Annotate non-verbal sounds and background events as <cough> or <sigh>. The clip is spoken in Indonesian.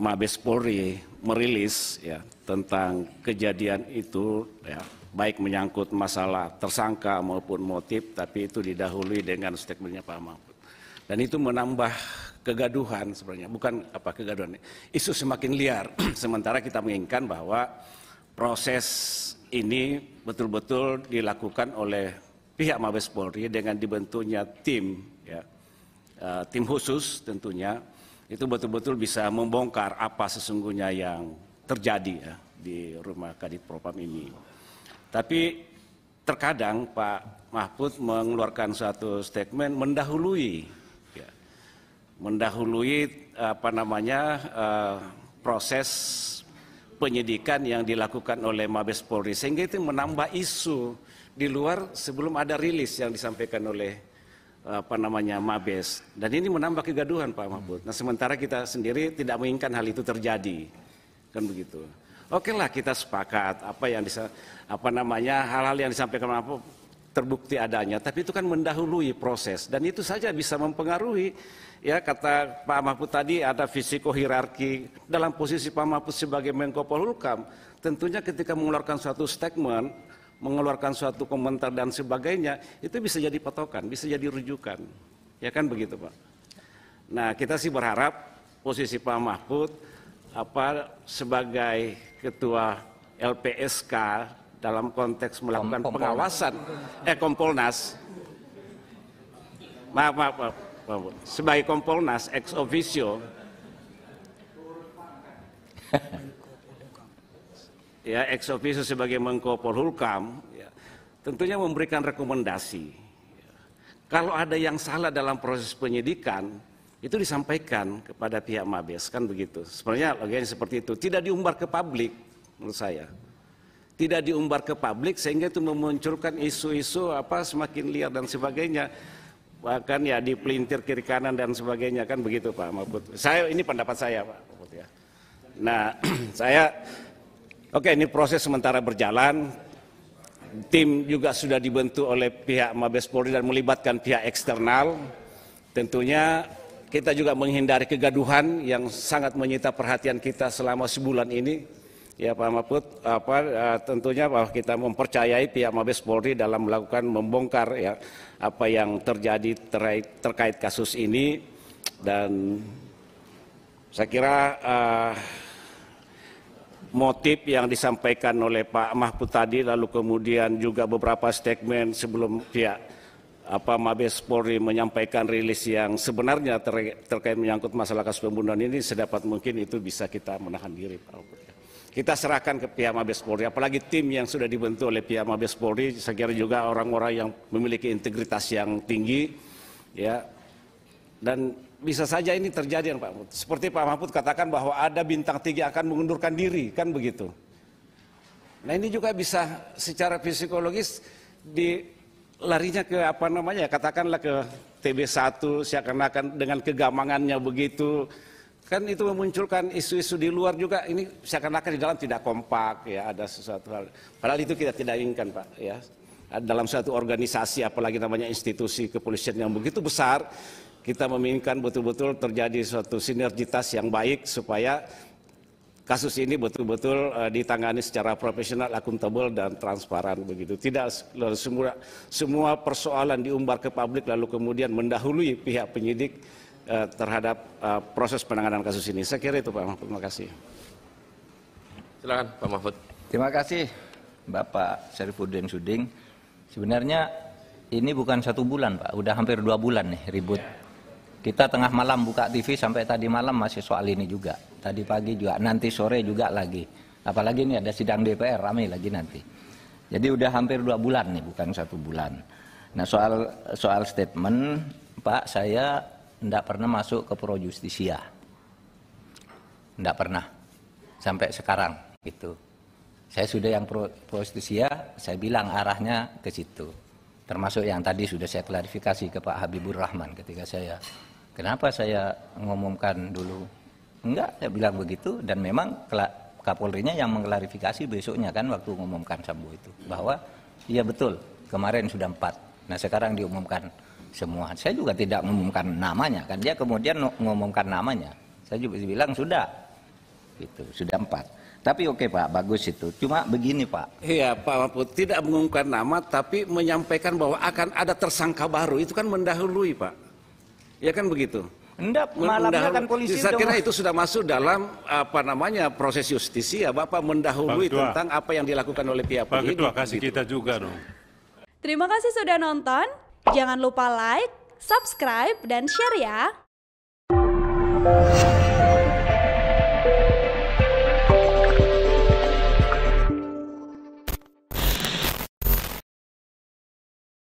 Mabes Polri merilis ya tentang kejadian itu ya baik menyangkut masalah tersangka maupun motif tapi itu didahului dengan statementnya Pak Mahfud dan itu menambah kegaduhan sebenarnya bukan apa kegaduhan isu semakin liar <clears throat> sementara kita menginginkan bahwa proses ini betul-betul dilakukan oleh pihak Mabes Polri dengan dibentuknya tim ya eh, tim khusus tentunya itu betul-betul bisa membongkar apa sesungguhnya yang terjadi ya, di rumah Kadit Propam ini. Tapi terkadang Pak Mahfud mengeluarkan suatu statement mendahului, ya, mendahului apa namanya uh, proses penyidikan yang dilakukan oleh Mabes Polri sehingga itu menambah isu di luar sebelum ada rilis yang disampaikan oleh apa namanya mabes dan ini menambah kegaduhan Pak Mahfud. Nah sementara kita sendiri tidak menginginkan hal itu terjadi kan begitu. Oke lah kita sepakat apa yang disa, apa namanya hal-hal yang disampaikan apa terbukti adanya tapi itu kan mendahului proses dan itu saja bisa mempengaruhi ya kata Pak Mahfud tadi ada fisiko hierarki dalam posisi Pak Mahfud sebagai Menko Polhukam tentunya ketika mengeluarkan suatu statement mengeluarkan suatu komentar dan sebagainya, itu bisa jadi patokan, bisa jadi rujukan. Ya kan begitu, Pak. Nah, kita sih berharap posisi Pak Mahfud apa sebagai ketua LPSK dalam konteks melakukan Kompol pengawasan eh Kompolnas maaf maaf, maaf, maaf. sebagai Kompolnas ex officio <laughs> ya ex officio sebagai Menko Polhukam ya, tentunya memberikan rekomendasi. Kalau ada yang salah dalam proses penyidikan, itu disampaikan kepada pihak Mabes kan begitu. Sebenarnya logikanya seperti itu, tidak diumbar ke publik menurut saya. Tidak diumbar ke publik sehingga itu memunculkan isu-isu apa semakin liar dan sebagainya. Bahkan ya di pelintir kiri kanan dan sebagainya kan begitu Pak Mahfud. Saya ini pendapat saya Pak Mahfud ya. Nah, <clears throat> saya Oke, ini proses sementara berjalan. Tim juga sudah dibentuk oleh pihak Mabes Polri dan melibatkan pihak eksternal. Tentunya kita juga menghindari kegaduhan yang sangat menyita perhatian kita selama sebulan ini. Ya Pak Mahfud, apa, eh, tentunya bahwa kita mempercayai pihak Mabes Polri dalam melakukan membongkar ya apa yang terjadi terkait, kasus ini dan saya kira uh, motif yang disampaikan oleh Pak Mahfud tadi lalu kemudian juga beberapa statement sebelum pihak apa Mabes Polri menyampaikan rilis yang sebenarnya ter, terkait menyangkut masalah kasus pembunuhan ini sedapat mungkin itu bisa kita menahan diri Pak ya. Kita serahkan ke pihak Mabes Polri, apalagi tim yang sudah dibentuk oleh pihak Mabes Polri, saya kira juga orang-orang yang memiliki integritas yang tinggi, ya, dan bisa saja ini terjadi Pak Mahfud. Seperti Pak Mahfud katakan bahwa ada bintang tiga akan mengundurkan diri, kan begitu. Nah ini juga bisa secara psikologis di larinya ke apa namanya katakanlah ke TB1 seakan-akan dengan kegamangannya begitu kan itu memunculkan isu-isu di luar juga ini seakan-akan di dalam tidak kompak ya ada sesuatu hal padahal itu kita tidak inginkan Pak ya dalam suatu organisasi apalagi namanya institusi kepolisian yang begitu besar kita meminginkan betul-betul terjadi suatu sinergitas yang baik supaya kasus ini betul-betul eh, ditangani secara profesional, akuntabel dan transparan begitu. Tidak semua semua persoalan diumbar ke publik lalu kemudian mendahului pihak penyidik eh, terhadap eh, proses penanganan kasus ini. Saya kira itu Pak Mahfud. Terima kasih. Silakan Pak Mahfud. Terima kasih Bapak Syarifuddin Suding. Sebenarnya ini bukan satu bulan Pak, udah hampir dua bulan nih ribut. Kita tengah malam buka TV sampai tadi malam masih soal ini juga. Tadi pagi juga, nanti sore juga lagi. Apalagi ini ada sidang DPR, ramai lagi nanti. Jadi udah hampir dua bulan nih, bukan satu bulan. Nah soal soal statement, Pak saya tidak pernah masuk ke pro justisia. Tidak pernah. Sampai sekarang itu. Saya sudah yang pro, pro justisia, saya bilang arahnya ke situ termasuk yang tadi sudah saya klarifikasi ke Pak Habibur Rahman ketika saya Kenapa saya mengumumkan dulu? Enggak, saya bilang begitu dan memang Kapolrinya yang mengklarifikasi besoknya kan waktu mengumumkan Sambo itu bahwa iya betul kemarin sudah empat. Nah sekarang diumumkan semua. Saya juga tidak mengumumkan namanya kan dia kemudian mengumumkan namanya. Saya juga bilang sudah itu sudah empat. Tapi oke Pak, bagus itu. Cuma begini Pak. Iya Pak Mahfud, tidak mengumumkan nama tapi menyampaikan bahwa akan ada tersangka baru. Itu kan mendahului Pak. Ya kan begitu. Enggak, malah kan polisi. Saya kira itu sudah masuk dalam apa namanya proses justisia. Ya, Bapak mendahului bang tentang apa yang dilakukan oleh pihak Pak penyidik. kasih gitu. kita juga dong. Terima kasih sudah nonton. Jangan lupa like, subscribe, dan share ya.